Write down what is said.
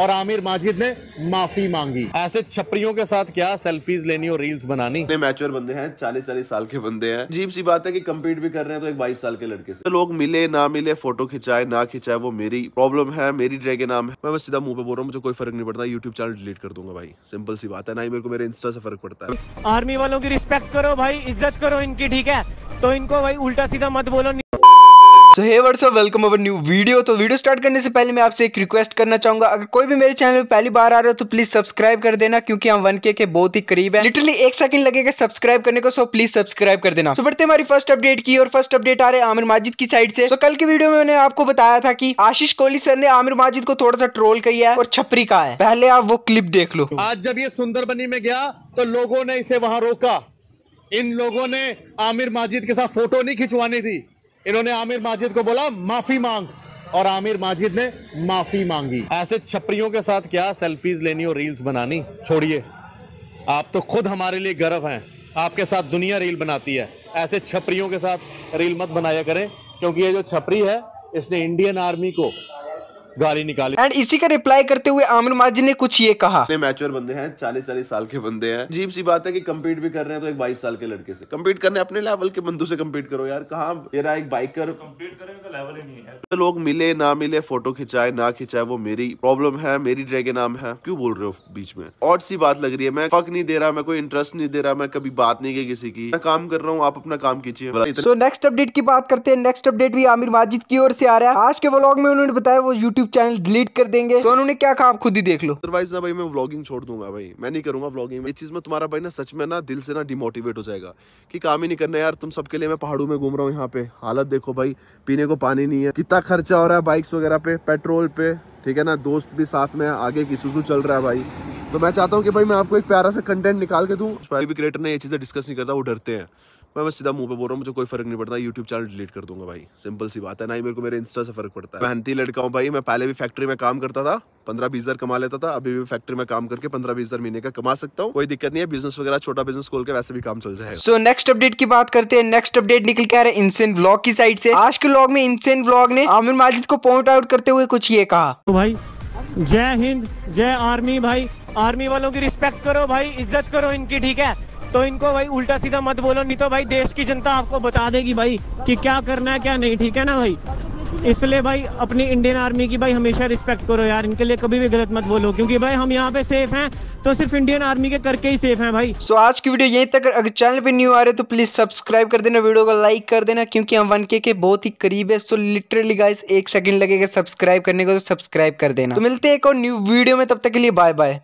और आमिर माजिद ने माफी मांगी ऐसे छपरियों के साथ क्या सेल्फीज लेनी और रील्स बनानी मैच्योर बंदे हैं चालीस चालीस साल के बंदे हैं जीप सी बात है की कम्पीट भी कर रहे हैं तो एक बाईस साल के लड़के से लोग मिले ना मिले फोटो खिंचाए ना खिंचाए वो मेरी प्रॉब्लम है मेरी के नाम है मैं बस सीधा मुंह पे बोल रहा हूँ मुझे कोई फर्क नहीं पड़ता यूट्यूब चैनल डिलीट कर दूंगा भाई सिंपल सी बात है ना ही मेरे को मेरे इंस्टा से फर्क पड़ता है आर्मी वालों की रिस्पेक्ट करो भाई इज्जत करो इनकी ठीक है तो इनको भाई उल्टा सीधा मत बोलो so hey what's up welcome our new video तो वीडियो स्टार्ट करने से पहले मैं आपसे एक रिक्वेस्ट करना चाहूंगा अगर कोई भी मेरे चैनल पे पहली बार आ रहे हो तो प्लीज सब्सक्राइब कर देना क्योंकि हम वन के बहुत ही करीब है लिटरली एक सेकंड लगेगा सब्सक्राइब करने को सो प्लीज सब्सक्राइब कर देना सो बढ़ते हमारी फर्स्ट अपडेट की और फर्स्ट अपडेट आ रहे आमिर माजिद की साइड से तो कल की वीडियो में मैंने आपको बताया था की आशीष कोहली सर ने आमिर माजिद को थोड़ा सा ट्रोल किया है और छपरी का है पहले आप वो क्लिप देख लो आज जब ये सुंदरबनी में गया तो लोगों ने इसे वहाँ रोका इन लोगों ने आमिर माजिद के साथ फोटो नहीं खिंचवानी थी इन्होंने आमिर माजिद को बोला माफी मांग और आमिर माजिद ने माफी मांगी ऐसे छपरियों के साथ क्या सेल्फीज लेनी और रील्स बनानी छोड़िए आप तो खुद हमारे लिए गर्व हैं आपके साथ दुनिया रील बनाती है ऐसे छपरियों के साथ रील मत बनाया करें क्योंकि ये जो छपरी है इसने इंडियन आर्मी को गाली निकाली एंड इसी का रिप्लाई करते हुए आमिर माजी ने कुछ ये कहा मैच्योर बंदे हैं चालीस चालीस साल के बंदे हैं जीप सी बात है कि कम्पीट भी कर रहे हैं तो एक बाईस साल के लड़के से कम्पीट करने अपने लेवल के बंदू से कम्पीट करो यार कहा मेरा एक बाइकर कम्पीट तो करने का लेवल ही नहीं है तो लोग मिले ना मिले फोटो खिंचाए ना खिंचाए वो मेरी प्रॉब्लम है मेरी ड्रैगन नाम है क्यों बोल रहे हो बीच में और सी बात लग रही है मैं फक नहीं दे रहा मैं कोई इंटरेस्ट नहीं दे रहा मैं कभी बात नहीं की किसी की मैं काम कर रहा हूँ आप अपना काम कीजिए नेक्स्ट अपडेट की बात करते हैं नेक्स्ट अपडेट भी आमिर माजिद की ओर से आ रहा है आज के ब्लॉग में उन्होंने बताया वो यूट्यूब यूट्यूब चैनल डिलीट कर देंगे सोनू ने क्या कहा आप खुद ही देख लो अदरवाइज ना भाई मैं व्लॉगिंग छोड़ दूंगा भाई मैं नहीं करूंगा व्लॉगिंग इस चीज में तुम्हारा भाई ना सच में ना दिल से ना डिमोटिवेट हो जाएगा कि काम ही नहीं करना यार तुम सबके लिए मैं पहाड़ों में घूम रहा हूँ यहाँ पे हालत देखो भाई पीने को पानी नहीं है कितना खर्चा हो रहा है बाइक्स वगैरह पे पेट्रोल पे ठीक है ना दोस्त भी साथ में आगे की सुसू चल रहा है भाई तो मैं चाहता हूँ कि भाई मैं आपको एक प्यारा सा कंटेंट निकाल के दूँ भी क्रिएटर ने ये चीज़ें डिस्कस नहीं करता वो डरते हैं मैं बस सीधा मुंह पे बोल रहा हूँ मुझे कोई फर्क नहीं पड़ता यूट्यूब चैनल डिलीट कर दूंगा भाई सिंपल सी बात है ना ही मेरे को मेरे इंस्टा से फर्क पड़ता है मेहनती लड़का हूँ भाई मैं पहले भी फैक्ट्री में काम करता था पंद्रह बीस हजार कमा लेता था अभी भी फैक्ट्री में काम करके पंद्रह बीस हजार महीने का कमा सकता हूँ कोई दिक्कत नहीं है बिजनेस वगैरह छोटा बिजनेस खोल के वैसे भी काम चल जाए सो नेक्स्ट अपडेट की बात करते हैं नेक्स्ट अपडेट निकल के आ रहे इंसेंट ब्लॉग की साइड से आज के ब्लॉग में इंसेंट ब्लॉग ने आमिर माजिद को पॉइंट आउट करते हुए कुछ ये कहा तो भाई जय हिंद जय आर्मी भाई आर्मी वालों की रिस्पेक्ट करो भाई इज्जत करो इनकी ठीक है तो इनको भाई उल्टा सीधा मत बोलो नहीं तो भाई देश की जनता आपको बता देगी भाई कि क्या करना है क्या नहीं ठीक है ना भाई इसलिए भाई अपनी इंडियन आर्मी की भाई हमेशा रिस्पेक्ट करो यार इनके लिए कभी भी गलत मत बोलो क्योंकि भाई हम यहाँ पे सेफ हैं तो सिर्फ इंडियन आर्मी के करके ही सेफ हैं भाई सो so, आज की वीडियो यहीं तक अगर चैनल पे न्यू आ रहे तो प्लीज सब्सक्राइब कर देना वीडियो को लाइक कर देना क्योंकि हम वन के बहुत ही करीब है सो लिटरली गाइस एक सेकंड लगेगा सब्सक्राइब करने को तो सब्सक्राइब कर देना तो मिलते हैं एक और न्यू वीडियो में तब तक के लिए बाय बाय